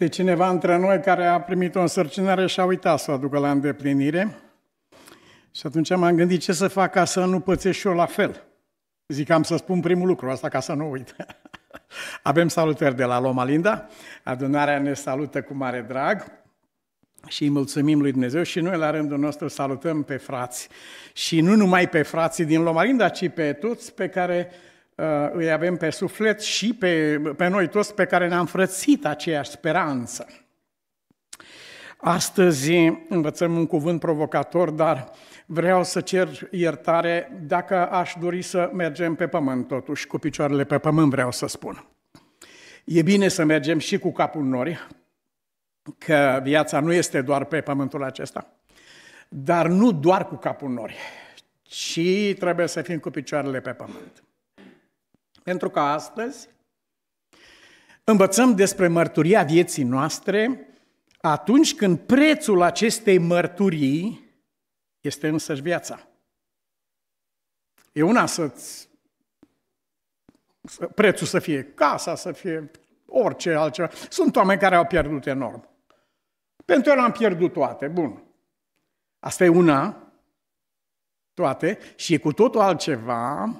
Este cineva între noi care a primit o însărcinare și a uitat să o aducă la îndeplinire. Și atunci m-am gândit ce să fac ca să nu pățesc și eu la fel. Zic, am să spun primul lucru asta ca să nu uit. Avem salutări de la Loma Linda, adunarea ne salută cu mare drag și îi mulțumim lui Dumnezeu și noi la rândul nostru salutăm pe frați. Și nu numai pe frații din Loma Linda, ci pe toți pe care Uh, îi avem pe suflet și pe, pe noi toți pe care ne-am frățit aceeași speranță. Astăzi învățăm un cuvânt provocator, dar vreau să cer iertare dacă aș dori să mergem pe pământ, totuși, cu picioarele pe pământ, vreau să spun. E bine să mergem și cu capul nori, că viața nu este doar pe pământul acesta, dar nu doar cu capul nori, ci trebuie să fim cu picioarele pe pământ. Pentru că astăzi învățăm despre mărturia vieții noastre atunci când prețul acestei mărturii este însăși viața. E una să-ți să, prețul să fie casa, să fie orice altceva. Sunt oameni care au pierdut enorm. Pentru el am pierdut toate, bun. Asta e una, toate, și e cu totul altceva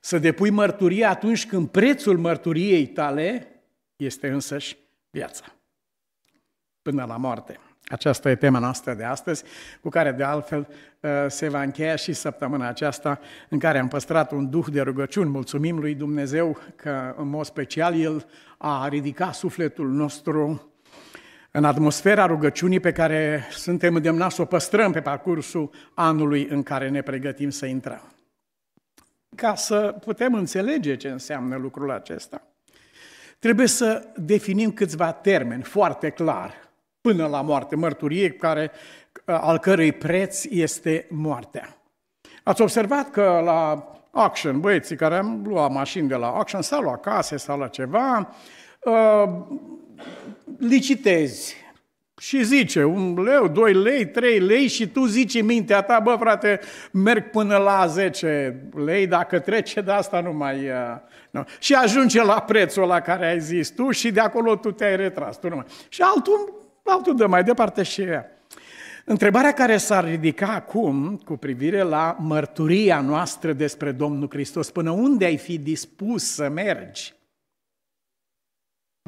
să depui mărturie atunci când prețul mărturiei tale este însăși viața. Până la moarte. Aceasta e tema noastră de astăzi, cu care de altfel ă, se va încheia și săptămâna aceasta, în care am păstrat un duh de rugăciuni. Mulțumim lui Dumnezeu că, în mod special, El a ridicat sufletul nostru în atmosfera rugăciunii pe care suntem îndemnați să o păstrăm pe parcursul anului în care ne pregătim să intrăm ca să putem înțelege ce înseamnă lucrul acesta, trebuie să definim câțiva termeni foarte clar, până la moarte, mărturie care, uh, al cărei preț este moartea. Ați observat că la Action, băieții care am luat mașini de la Action sau la case sau la ceva, uh, licitezi și zice, un leu, doi lei, trei lei și tu zici în mintea ta, bă frate, merg până la 10 lei, dacă trece de asta nu mai... Uh, nu. Și ajunge la prețul la care ai zis tu și de acolo tu te-ai retras. Tu nu mai... Și altul, altul dă mai departe și ea. Întrebarea care s-ar ridica acum cu privire la mărturia noastră despre Domnul Hristos, până unde ai fi dispus să mergi?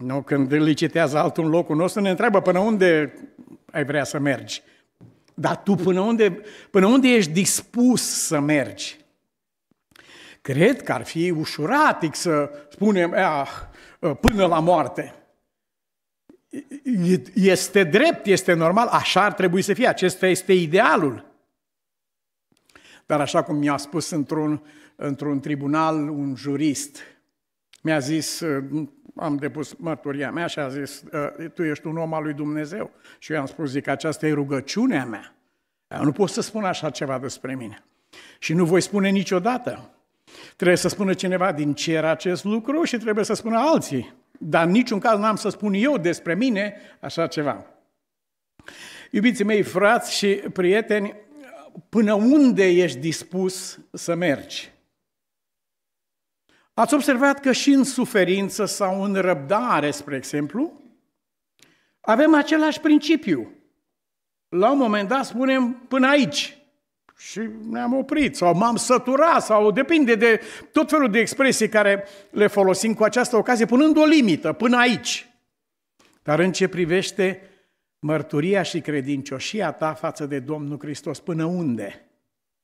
Nu, când îl licitează altul în locul nostru, ne întreabă până unde ai vrea să mergi. Dar tu până unde, până unde ești dispus să mergi? Cred că ar fi ușuratic să spunem, ah, până la moarte. Este drept, este normal, așa ar trebui să fie, acesta este idealul. Dar așa cum mi-a spus într-un, într-un tribunal un jurist, mi-a zis, ă, am depus mărturia mea și a zis, ă, tu ești un om al lui Dumnezeu. Și eu am spus, zic, aceasta e rugăciunea mea. Eu ă, nu pot să spun așa ceva despre mine. Și nu voi spune niciodată. Trebuie să spună cineva din cer acest lucru și trebuie să spună alții. Dar în niciun caz n-am să spun eu despre mine așa ceva. Iubiții mei, frați și prieteni, până unde ești dispus să mergi? Ați observat că și în suferință sau în răbdare, spre exemplu, avem același principiu. La un moment dat spunem până aici și ne-am oprit sau m-am săturat sau depinde de tot felul de expresii care le folosim cu această ocazie, punând o limită până aici. Dar în ce privește mărturia și credincioșia ta față de Domnul Hristos, până unde?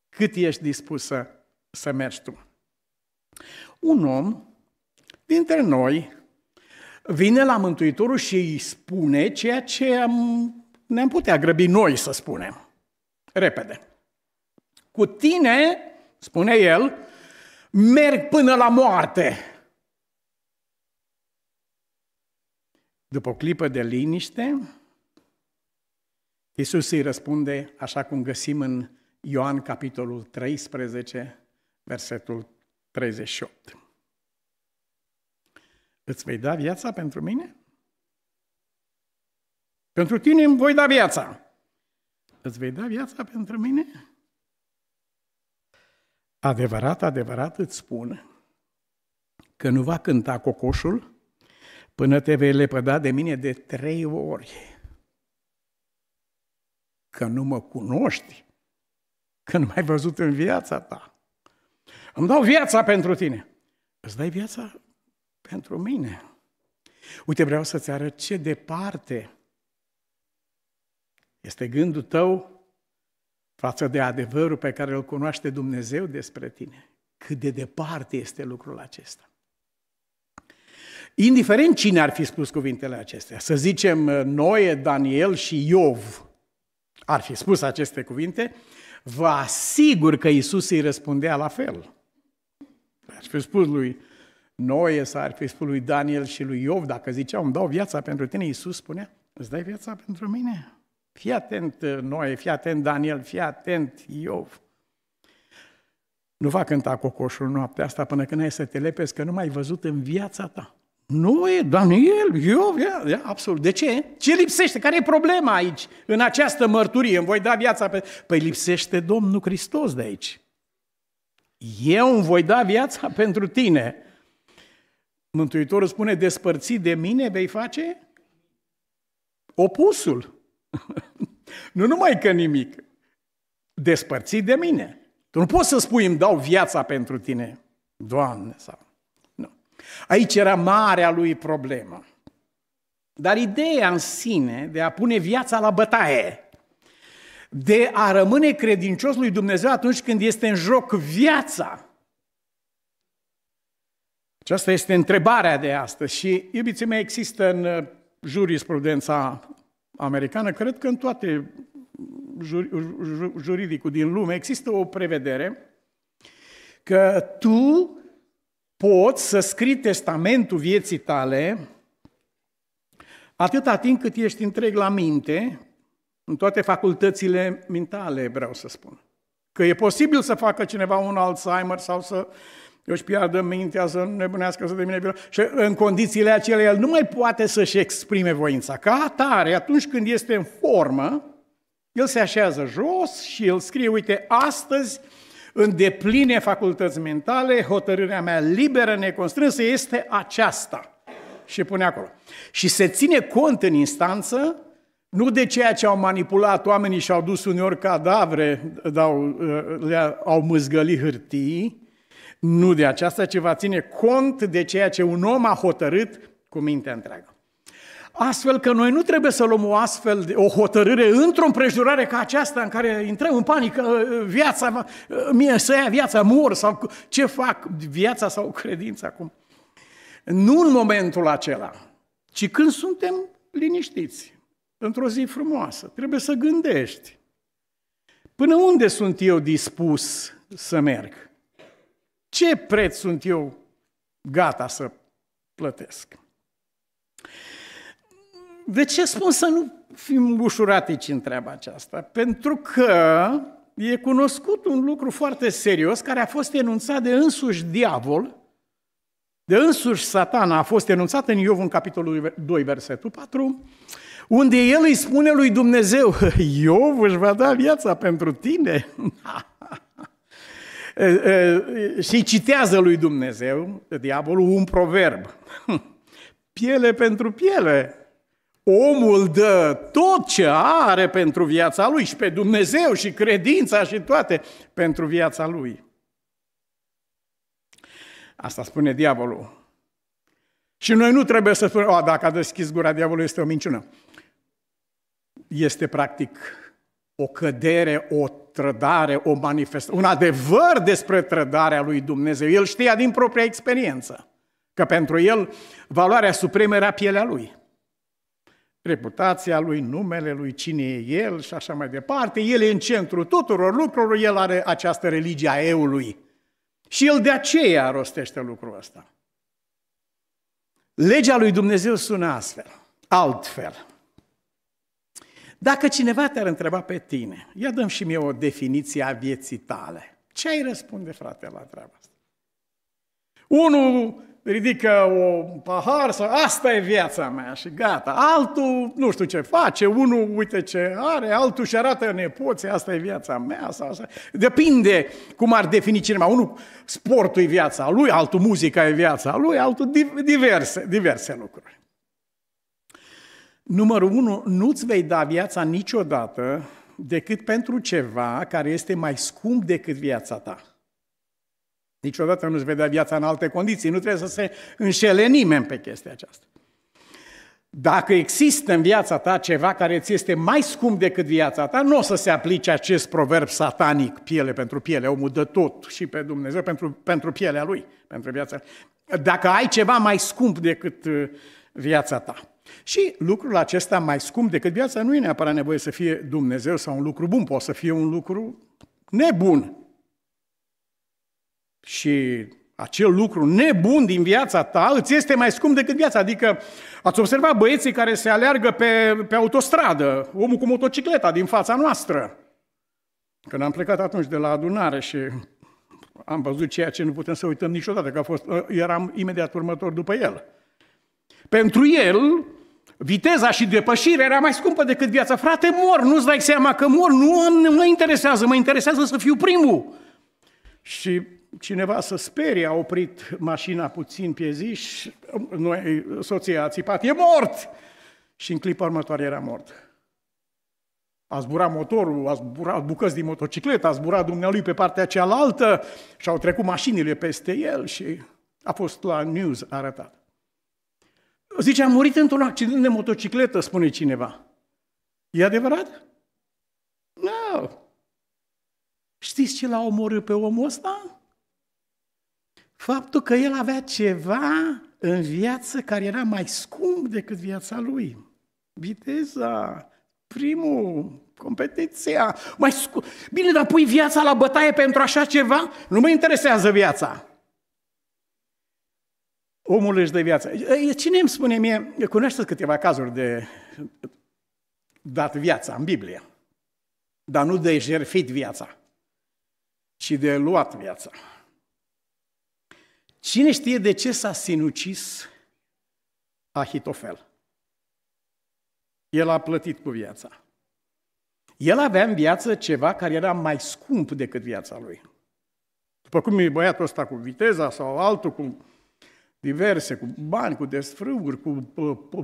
Cât ești dispus să, să mergi tu? Un om dintre noi vine la Mântuitorul și îi spune ceea ce am, ne-am putea grăbi noi să spunem. Repede. Cu tine, spune el, merg până la moarte. După o clipă de liniște, Iisus îi răspunde așa cum găsim în Ioan capitolul 13, versetul 38. Îți vei da viața pentru mine? Pentru tine îmi voi da viața. Îți vei da viața pentru mine? Adevărat, adevărat îți spun că nu va cânta cocoșul până te vei lepăda de mine de trei ori. Că nu mă cunoști, că nu m-ai văzut în viața ta. Îmi dau viața pentru tine. Îți dai viața pentru mine. Uite, vreau să-ți arăt ce departe este gândul tău față de adevărul pe care îl cunoaște Dumnezeu despre tine. Cât de departe este lucrul acesta. Indiferent cine ar fi spus cuvintele acestea, să zicem uh, Noe, Daniel și Iov ar fi spus aceste cuvinte, vă asigur că Isus îi răspundea la fel. Ar fi spus lui Noe sau ar fi spus lui Daniel și lui Iov, dacă ziceau, îmi dau viața pentru tine, Iisus spunea, îți dai viața pentru mine? Fii atent, Noe, fii atent, Daniel, fii atent, Iov. Nu va cânta cocoșul noaptea asta până când ai să te lepezi, că nu mai ai văzut în viața ta. Nu e, Daniel, eu, ia, ia, absolut. De ce? Ce lipsește? Care e problema aici, în această mărturie? Îmi voi da viața pe... Păi lipsește Domnul Hristos de aici eu îmi voi da viața pentru tine. Mântuitorul spune, despărțit de mine vei face opusul. nu numai că nimic, despărțit de mine. Tu nu poți să spui, îmi dau viața pentru tine, Doamne, sau... Nu. Aici era marea lui problemă. Dar ideea în sine de a pune viața la bătaie, de a rămâne credincios lui Dumnezeu atunci când este în joc viața? Aceasta este întrebarea de astăzi și, iubiții mei, există în uh, jurisprudența americană, cred că în toate juridicul din lume, există o prevedere că tu poți să scrii testamentul vieții tale atâta timp cât ești întreg la minte în toate facultățile mentale, vreau să spun. Că e posibil să facă cineva un Alzheimer sau să își piardă mintea, să nebunească, să devine violent. Și în condițiile acelea el nu mai poate să-și exprime voința. Ca atare, atunci când este în formă, el se așează jos și el scrie, uite, astăzi în depline facultăți mentale, hotărârea mea liberă, neconstrânsă, este aceasta. Și pune acolo. Și se ține cont în instanță nu de ceea ce au manipulat oamenii și au dus uneori cadavre, le au mâzgălit hârtii, nu de aceasta, ce va ține cont de ceea ce un om a hotărât cu mintea întreagă. Astfel că noi nu trebuie să luăm o astfel de, o hotărâre într-o împrejurare ca aceasta în care intrăm în panică, ă, viața, ă, mie să ia viața, mor sau ce fac, viața sau credința acum. Nu în momentul acela, ci când suntem liniștiți, într-o zi frumoasă. Trebuie să gândești. Până unde sunt eu dispus să merg? Ce preț sunt eu gata să plătesc? De ce spun să nu fim ușuratici în treaba aceasta? Pentru că e cunoscut un lucru foarte serios care a fost enunțat de însuși diavol, de însuși satana a fost enunțat în Iov în capitolul 2, versetul 4, unde el îi spune lui Dumnezeu, Iov își va da viața pentru tine. și citează lui Dumnezeu, diavolul, un proverb. Piele pentru piele. Omul dă tot ce are pentru viața lui și pe Dumnezeu și credința și toate pentru viața lui. Asta spune diavolul. Și noi nu trebuie să spunem, o, dacă a deschis gura diavolului, este o minciună este practic o cădere, o trădare, o manifestare, un adevăr despre trădarea lui Dumnezeu. El știa din propria experiență că pentru el valoarea supremă era pielea lui. Reputația lui, numele lui, cine e el și așa mai departe. El e în centrul tuturor lucrurilor, el are această religie a eului. Și el de aceea rostește lucrul ăsta. Legea lui Dumnezeu sună astfel, altfel. Dacă cineva te-ar întreba pe tine, ia dăm și mie o definiție a vieții tale. Ce ai răspunde, frate, la treaba asta? Unul ridică o pahar sau asta e viața mea și gata. Altul nu știu ce face, unul uite ce are, altul și arată nepoții, asta e viața mea. Sau asta. Depinde cum ar defini cineva. Unul sportul e viața lui, altul muzica e viața lui, altul diverse, diverse lucruri. Numărul 1, nu-ți vei da viața niciodată decât pentru ceva care este mai scump decât viața ta. Niciodată nu-ți vei da viața în alte condiții, nu trebuie să se înșele nimeni pe chestia aceasta. Dacă există în viața ta ceva care ți este mai scump decât viața ta, nu o să se aplice acest proverb satanic, piele pentru piele, omul dă tot și pe Dumnezeu pentru, pentru pielea lui, pentru viața Dacă ai ceva mai scump decât uh, viața ta. Și lucrul acesta mai scump decât viața nu e neapărat nevoie să fie Dumnezeu sau un lucru bun, poate să fie un lucru nebun. Și acel lucru nebun din viața ta îți este mai scump decât viața. Adică ați observat băieții care se aleargă pe, pe autostradă, omul cu motocicleta din fața noastră. Când am plecat atunci de la adunare și am văzut ceea ce nu putem să uităm niciodată, că a fost, ă, eram imediat următor după el. Pentru el, viteza și depășirea era mai scumpă decât viața. Frate, mor, nu-ți dai seama că mor, nu mă interesează, mă interesează să fiu primul. Și cineva să sperie, a oprit mașina puțin pe zi și noi, soția a țipat, e mort! Și în clipa următoare era mort. A zburat motorul, a zburat bucăți din motocicletă, a zburat dumnealui pe partea cealaltă și au trecut mașinile peste el și a fost la news arătat. Zice, a murit într-un accident de motocicletă, spune cineva. E adevărat? Nu. Da. No. Știți ce l-a omorât pe omul ăsta? Faptul că el avea ceva în viață care era mai scump decât viața lui. Viteza, primul, competiția, mai scump. Bine, dar pui viața la bătaie pentru așa ceva? Nu mă interesează viața omul își dă viața. Cine îmi spune mie, cunoașteți câteva cazuri de dat viața în Biblie, dar nu de jerfit viața, ci de luat viața. Cine știe de ce s-a sinucis Ahitofel? El a plătit cu viața. El avea în viață ceva care era mai scump decât viața lui. După cum e băiatul ăsta cu viteza sau altul cu diverse, cu bani, cu desfrâuri, cu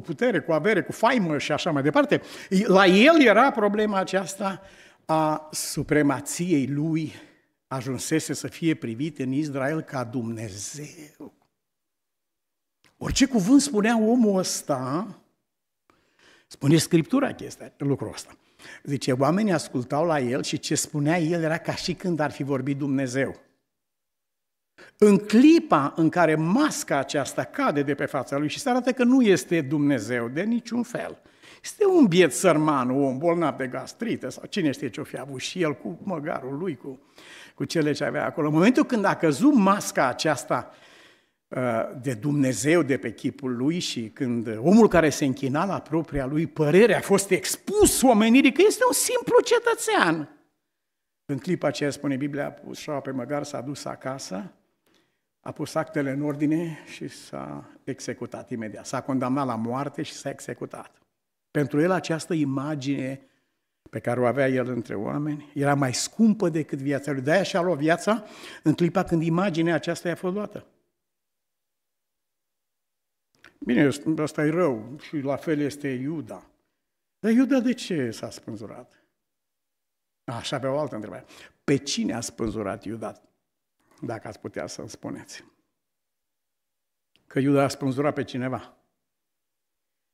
putere, cu avere, cu faimă și așa mai departe. La el era problema aceasta a supremației lui, ajunsese să fie privit în Israel ca Dumnezeu. Orice cuvânt spunea omul ăsta, spune Scriptura chestia, lucrul ăsta. Zice, oamenii ascultau la el și ce spunea el era ca și când ar fi vorbit Dumnezeu. În clipa în care masca aceasta cade de pe fața lui și se arată că nu este Dumnezeu de niciun fel, este un biet sărman, om bolnav de gastrită sau cine știe ce-o fi avut și el cu măgarul lui, cu, cu cele ce avea acolo. În momentul când a căzut masca aceasta uh, de Dumnezeu de pe chipul lui și când omul care se închina la propria lui părere a fost expus omenirii că este un simplu cetățean. În clipa aceea, spune Biblia, a pus pe măgar, s-a dus acasă a pus actele în ordine și s-a executat imediat. S-a condamnat la moarte și s-a executat. Pentru el această imagine pe care o avea el între oameni era mai scumpă decât viața lui. De-aia și-a luat viața în clipa când imaginea aceasta i-a fost luată. Bine, asta e rău și la fel este Iuda. Dar Iuda de ce s-a spânzurat? Așa avea o altă întrebare. Pe cine a spânzurat Iuda? dacă ați putea să-mi spuneți. Că Iuda a spânzurat pe cineva.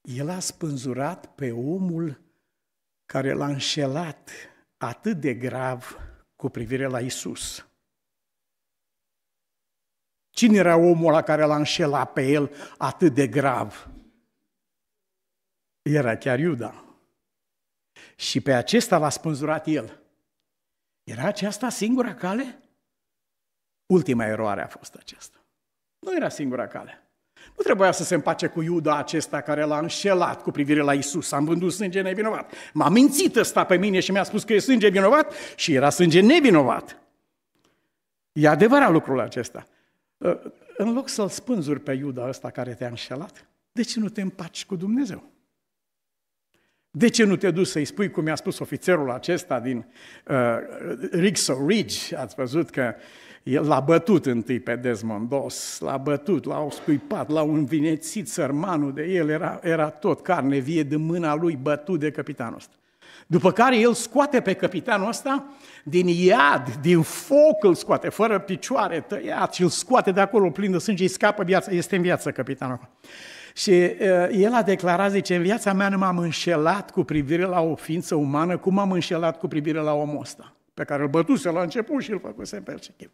El a spânzurat pe omul care l-a înșelat atât de grav cu privire la Isus. Cine era omul la care l-a înșelat pe el atât de grav? Era chiar Iuda. Și pe acesta l-a spânzurat el. Era aceasta singura cale? Ultima eroare a fost aceasta. Nu era singura cale. Nu trebuia să se împace cu Iuda acesta care l-a înșelat cu privire la Isus. Am vândut sânge nevinovat. M-a mințit ăsta pe mine și mi-a spus că e sânge vinovat și era sânge nevinovat. E adevărat lucrul acesta. În loc să-l spânzuri pe Iuda ăsta care te-a înșelat, de ce nu te împaci cu Dumnezeu? De ce nu te duci să-i spui cum mi-a spus ofițerul acesta din uh, Rixo Ridge? Ați văzut că el l-a bătut întâi pe Desmond Doss, l-a bătut, l-a scuipat, l-a învinețit sărmanul de el, era, era tot carne vie de mâna lui bătut de capitanul ăsta. După care el scoate pe capitanul ăsta din iad, din foc îl scoate, fără picioare, tăiat și îl scoate de acolo plin de sânge, îi scapă viața, este în viață capitanul. Și uh, el a declarat, zice, în viața mea nu m-am înșelat cu privire la o ființă umană, cum m-am înșelat cu privire la omul ăsta, pe care îl bătuse la început și îl făcuse perceptiv.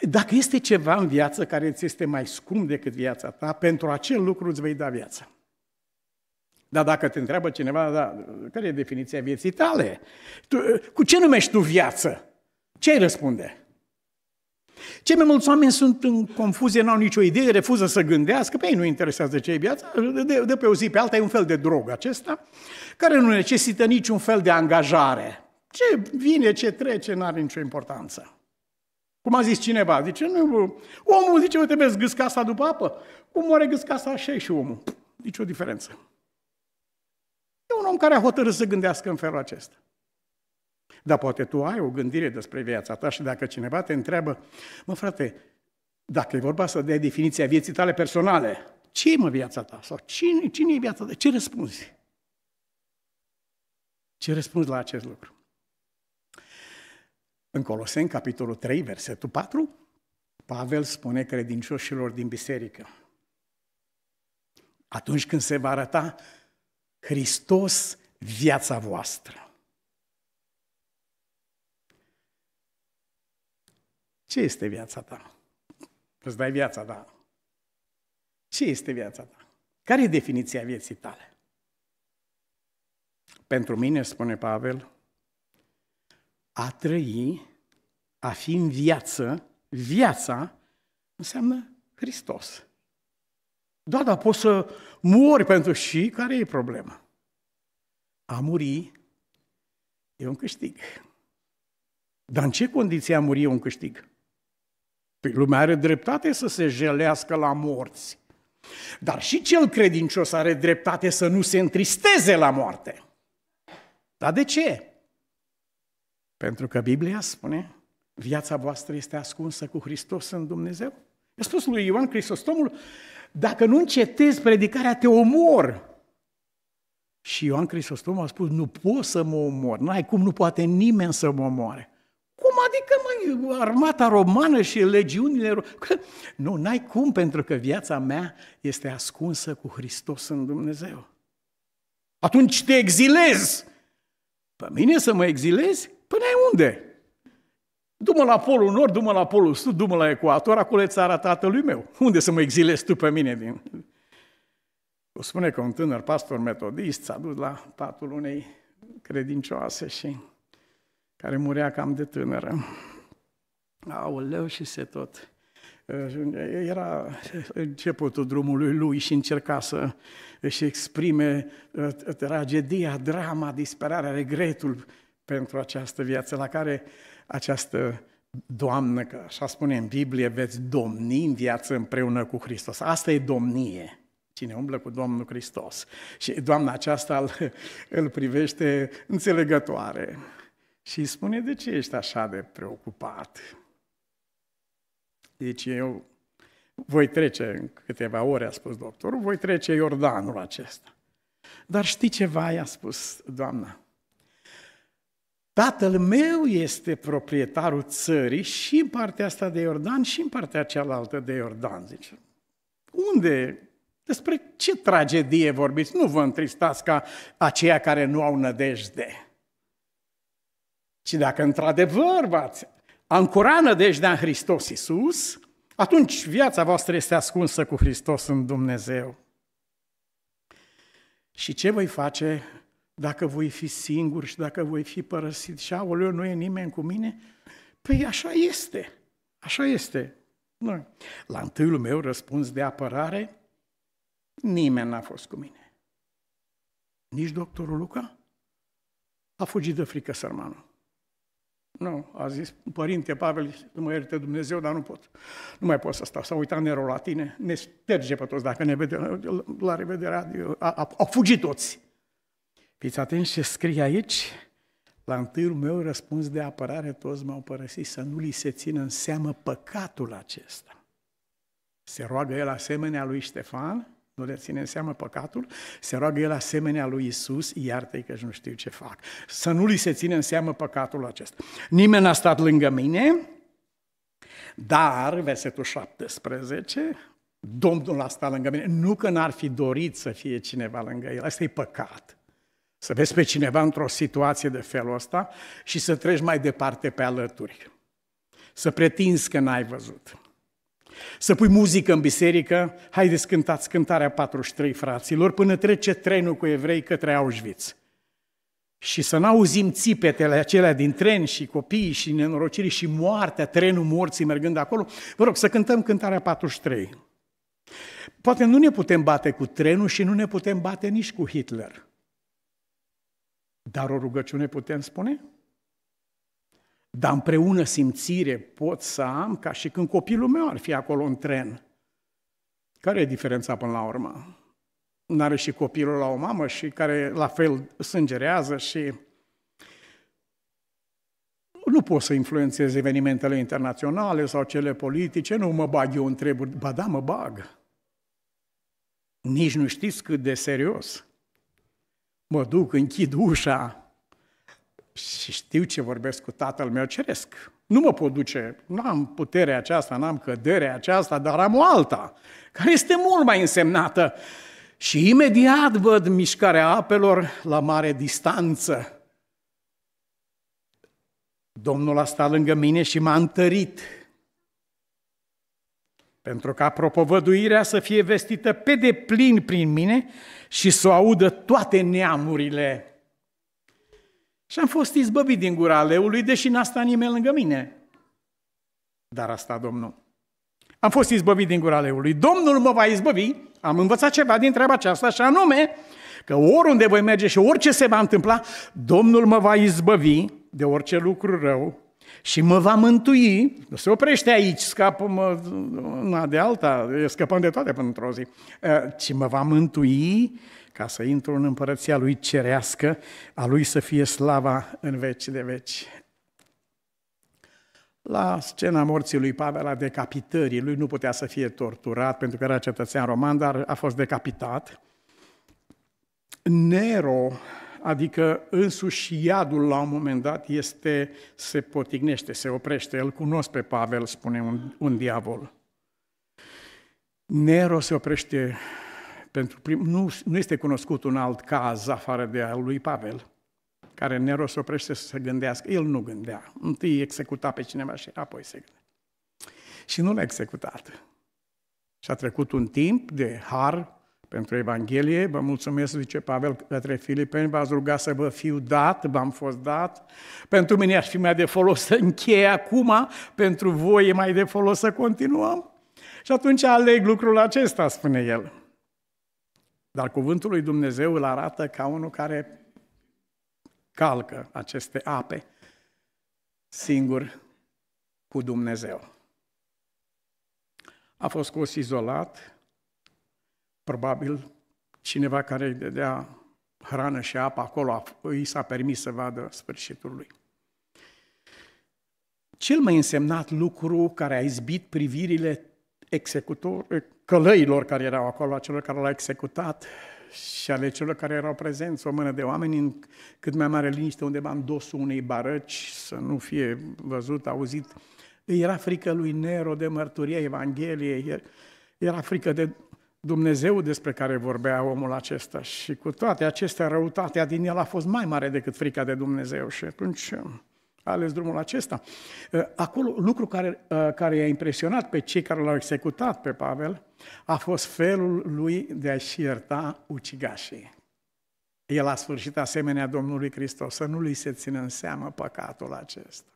Dacă este ceva în viață care îți este mai scump decât viața ta, pentru acel lucru îți vei da viața. Dar dacă te întreabă cineva, da, care e definiția vieții tale? Tu, eh, cu ce numești tu viață? Ce îi răspunde? Cei mai mulți oameni sunt în confuzie, n-au nicio idee, refuză să gândească, pe ei nu interesează ce e viața, de, de pe o zi pe alta e un fel de drog acesta, care nu necesită niciun fel de angajare. Ce vine, ce trece, nu are nicio importanță. Cum a zis cineva, zice, nu, omul zice, uite, vezi gâsca casa după apă, cum oare gâsca casa așa și omul. Nici o diferență. E un om care a hotărât să gândească în felul acesta. Dar poate tu ai o gândire despre viața ta și dacă cineva te întreabă, mă frate, dacă e vorba să de definiția vieții tale personale, ce e mă viața ta? Sau cine, cine e viața ta? Ce răspunzi? Ce răspunzi la acest lucru? În Coloseni, capitolul 3, versetul 4, Pavel spune credincioșilor din biserică, atunci când se va arăta Hristos viața voastră. Ce este viața ta? Îți dai viața, da. Ce este viața ta? Care e definiția vieții tale? Pentru mine, spune Pavel, a trăi, a fi în viață, viața înseamnă Hristos. Da, dar poți să mori pentru și care e problema? A muri e un câștig. Dar în ce condiții a muri e un câștig? Păi lumea are dreptate să se jelească la morți. Dar și cel credincios are dreptate să nu se întristeze la moarte. Dar de ce? Pentru că Biblia spune, viața voastră este ascunsă cu Hristos în Dumnezeu. I-a spus lui Ioan Crisostomul, dacă nu încetezi predicarea, te omor. Și Ioan Crisostom a spus, nu pot să mă omor, n-ai cum, nu poate nimeni să mă omoare adică mai armata romană și legiunile... Că, nu, n-ai cum, pentru că viața mea este ascunsă cu Hristos în Dumnezeu. Atunci te exilezi. Pe mine să mă exilezi? Până păi unde? Dumă la polul nord, dumă la polul sud, dumă la ecuator, acolo e țara tatălui meu. Unde să mă exilezi tu pe mine? Din... O spune că un tânăr pastor metodist s-a dus la patul unei credincioase și care murea cam de tânără. Aoleu și se tot. Uh, era începutul drumului lui și încerca să își exprime uh, tragedia, drama, disperarea, regretul pentru această viață la care această Doamnă, că așa spune în Biblie, veți domni în viață împreună cu Hristos. Asta e domnie. Cine umblă cu Domnul Hristos. Și Doamna aceasta îl, îl privește înțelegătoare. Și îi spune, de ce ești așa de preocupat? Deci eu voi trece, în câteva ore a spus doctorul, voi trece Iordanul acesta. Dar știi ceva, i-a spus doamna, Tatăl meu este proprietarul țării și în partea asta de Iordan și în partea cealaltă de Iordan, zice. Unde? Despre ce tragedie vorbiți? Nu vă întristați ca aceia care nu au nădejde ci dacă într-adevăr v-ați ancora nădejdea în Hristos Iisus, atunci viața voastră este ascunsă cu Hristos în Dumnezeu. Și ce voi face dacă voi fi singur și dacă voi fi părăsit și aoleu, nu e nimeni cu mine? Păi așa este, așa este. Nu. La întâiul meu răspuns de apărare, nimeni n-a fost cu mine. Nici doctorul Luca a fugit de frică sărmanul. Nu, a zis, părinte Pavel, nu mă ierte Dumnezeu, dar nu pot. Nu mai pot să stau. S-a uitat Nero la tine, ne sterge pe toți dacă ne vede. La revedere, au fugit toți. Fiți atenți ce scrie aici. La întâiul meu răspuns de apărare, toți m-au părăsit să nu li se țină în seamă păcatul acesta. Se roagă el asemenea lui Ștefan nu le ține în seamă păcatul, se roagă el asemenea lui Isus, iartă-i că nu știu ce fac. Să nu li se ține în seamă păcatul acesta. Nimeni n-a stat lângă mine, dar, versetul 17, Domnul a stat lângă mine. Nu că n-ar fi dorit să fie cineva lângă el, asta e păcat. Să vezi pe cineva într-o situație de felul ăsta și să treci mai departe pe alături. Să pretinzi că n-ai văzut. Să pui muzică în biserică, haideți cântați cântarea 43 fraților, până trece trenul cu evrei către Auschwitz. Și să n-auzim țipetele acelea din tren și copiii și nenorocirii și moartea, trenul morții mergând acolo, vă rog să cântăm cântarea 43. Poate nu ne putem bate cu trenul și nu ne putem bate nici cu Hitler. Dar o rugăciune putem spune? dar împreună simțire pot să am ca și când copilul meu ar fi acolo în tren. Care e diferența până la urmă? Nu are și copilul la o mamă și care la fel sângerează și nu pot să influențez evenimentele internaționale sau cele politice, nu mă bag eu în treburi, ba da, mă bag. Nici nu știți cât de serios. Mă duc, închid ușa, și știu ce vorbesc cu Tatăl meu Ceresc. Nu mă pot duce, nu am puterea aceasta, nu am căderea aceasta, dar am o alta, care este mult mai însemnată. Și imediat văd mișcarea apelor la mare distanță. Domnul a stat lângă mine și m-a întărit. Pentru ca propovăduirea să fie vestită pe deplin prin mine și să o audă toate neamurile. Și am fost izbăvit din gura leului, deși n-a stat nimeni lângă mine. Dar asta, Domnul. Am fost izbăvit din gura leului. Domnul mă va izbăvi. Am învățat ceva din treaba aceasta și anume că oriunde voi merge și orice se va întâmpla, Domnul mă va izbăvi de orice lucru rău și mă va mântui. Nu se oprește aici, scapăm de alta, scăpăm de toate până într-o zi. Ă, ci mă va mântui ca să intru în împărăția lui cerească, a lui să fie slava în veci de veci. La scena morții lui Pavel, a decapitării lui, nu putea să fie torturat pentru că era cetățean roman, dar a fost decapitat. Nero, adică însuși iadul la un moment dat, este, se potignește, se oprește. Îl cunosc pe Pavel, spune un, un diavol. Nero se oprește pentru prim, nu, nu este cunoscut un alt caz afară de al lui Pavel, care Nero se oprește să se gândească. El nu gândea. Întâi executa pe cineva și apoi se gândea. Și nu l-a executat. Și a trecut un timp de har pentru Evanghelie. Vă mulțumesc, zice Pavel către Filipeni, v-ați rugat să vă fiu dat, v-am fost dat. Pentru mine aș fi mai de folos să încheie acum, pentru voi e mai de folos să continuăm. Și atunci aleg lucrul acesta, spune el. Dar cuvântul lui Dumnezeu îl arată ca unul care calcă aceste ape singur cu Dumnezeu. A fost scos izolat, probabil cineva care îi dădea hrană și apă acolo îi s-a permis să vadă sfârșitul lui. Cel mai însemnat lucru care a izbit privirile executor, călăilor care erau acolo, a celor care l-au executat și ale celor care erau prezenți, o mână de oameni, în cât mai mare liniște, undeva în dosul unei barăci, să nu fie văzut, auzit. era frică lui Nero de mărturie Evangheliei, era frică de Dumnezeu despre care vorbea omul acesta și cu toate acestea răutatea din el a fost mai mare decât frica de Dumnezeu și atunci a ales drumul acesta. Eh, acolo, lucru care, eh, care i-a impresionat pe cei care l-au executat pe Pavel a fost felul lui de a-și ierta ucigașii. El a sfârșit asemenea Domnului Hristos, să nu li se țină în seamă păcatul acesta.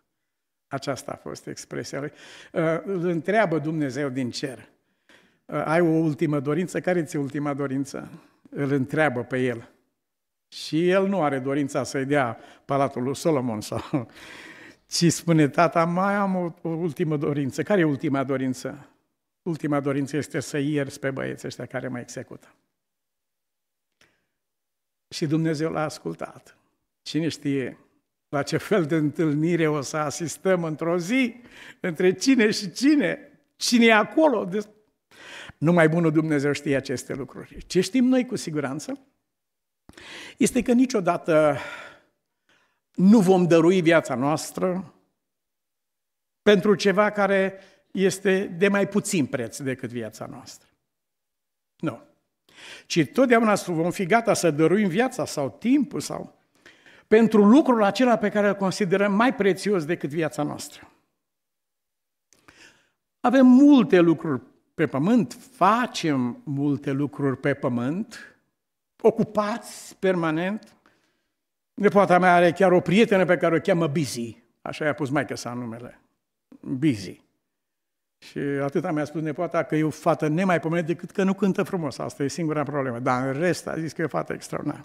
Aceasta a fost expresia lui. Eh, îl întreabă Dumnezeu din cer. Ai o ultimă dorință? Care ți-e ultima dorință? Îl întreabă pe el. Și el nu are dorința să-i dea palatul lui Solomon sau... Ci spune tata, mai am o, o ultimă dorință. Care e ultima dorință? Ultima dorință este să ierți pe băieții ăștia care mă execută. Și Dumnezeu l-a ascultat. Cine știe la ce fel de întâlnire o să asistăm într-o zi, între cine și cine, cine e acolo. Numai bunul Dumnezeu știe aceste lucruri. Ce știm noi cu siguranță este că niciodată nu vom dărui viața noastră pentru ceva care este de mai puțin preț decât viața noastră. Nu. Ci totdeauna vom fi gata să dăruim viața sau timpul sau pentru lucrul acela pe care îl considerăm mai prețios decât viața noastră. Avem multe lucruri pe pământ, facem multe lucruri pe pământ, ocupați permanent. Nepoata mea are chiar o prietenă pe care o cheamă Busy, așa i-a pus maică sa numele, Busy. Și atât mi-a spus nepoata că e o fată nemaipomenită decât că nu cântă frumos, asta e singura problemă, dar în rest a zis că e o fată extraordinară.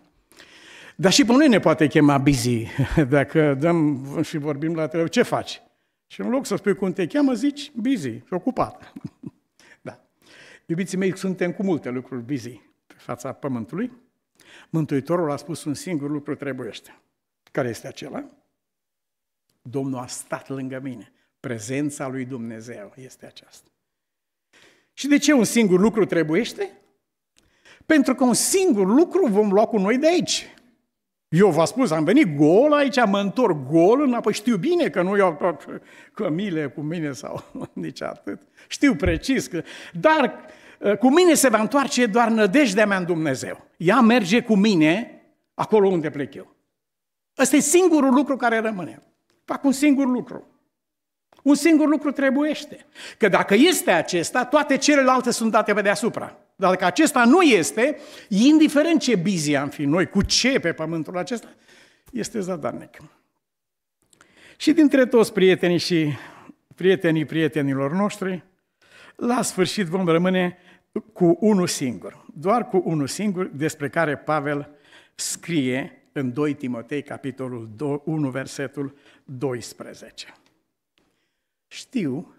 Dar și pe noi ne poate chema busy, dacă dăm și vorbim la televizor, ce faci? Și în loc să spui cum te cheamă, zici busy, ocupat. da. Iubiții mei, suntem cu multe lucruri busy pe fața pământului, Mântuitorul a spus un singur lucru trebuiește. Care este acela? Domnul a stat lângă mine. Prezența lui Dumnezeu este aceasta. Și de ce un singur lucru trebuiește? Pentru că un singur lucru vom lua cu noi de aici. Eu v-am spus, am venit gol aici, mă întorc gol înapoi. Știu bine că nu iau cămile cu mine sau nici atât. Știu precis că... Dar Eh, cu mine se va întoarce doar nădejdea mea în Dumnezeu. Ea merge cu mine acolo unde plec eu. Ăsta e singurul lucru care rămâne. Fac un singur lucru. Un singur lucru trebuiește. Că dacă este acesta, toate celelalte sunt date pe deasupra. Dar dacă acesta nu este, indiferent ce bizi am fi noi, cu ce pe pământul acesta, este zadarnic. Și dintre toți prietenii și prietenii prietenilor noștri, la sfârșit vom rămâne cu unul singur, doar cu unul singur despre care Pavel scrie în 2 Timotei, capitolul 1, versetul 12. Știu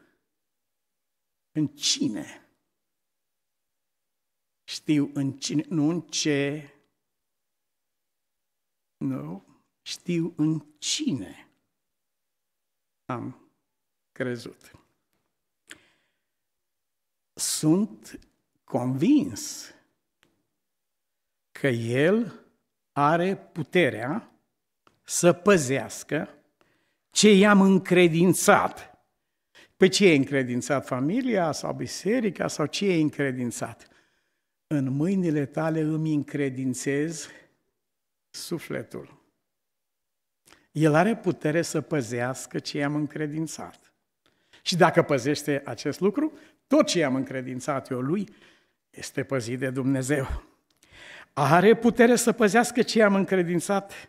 în cine știu în cine, nu în ce, nu, știu în cine am crezut sunt convins că El are puterea să păzească ce i-am încredințat. Pe ce e încredințat familia sau biserica sau ce e încredințat? În mâinile tale îmi încredințez sufletul. El are putere să păzească ce i-am încredințat. Și dacă păzește acest lucru, tot ce i-am încredințat eu lui este păzit de Dumnezeu. Are putere să păzească ce i-am încredințat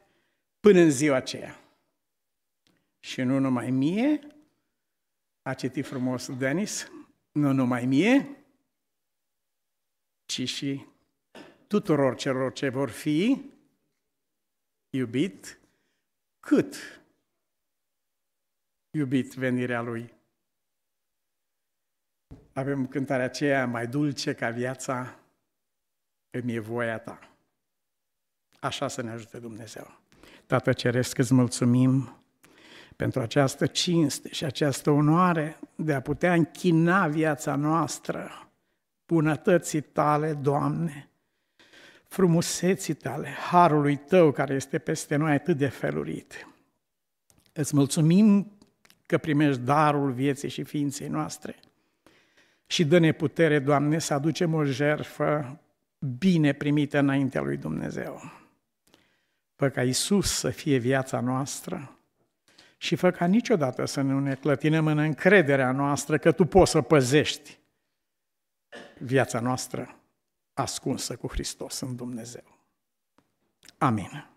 până în ziua aceea. Și nu numai mie, a citit frumos Denis, nu numai mie, ci și tuturor celor ce vor fi iubit, cât iubit venirea Lui avem cântarea aceea mai dulce ca viața, îmi e voia ta. Așa să ne ajute Dumnezeu. Tată Ceresc, îți mulțumim pentru această cinste și această onoare de a putea închina viața noastră bunătății tale, Doamne, frumuseții tale, harului tău care este peste noi atât de felurit. Îți mulțumim că primești darul vieții și ființei noastre – și dă-ne putere, Doamne, să aducem o jertfă bine primită înaintea lui Dumnezeu. Fă ca Iisus să fie viața noastră și fă ca niciodată să nu ne clătinăm în încrederea noastră că Tu poți să păzești viața noastră ascunsă cu Hristos în Dumnezeu. Amin.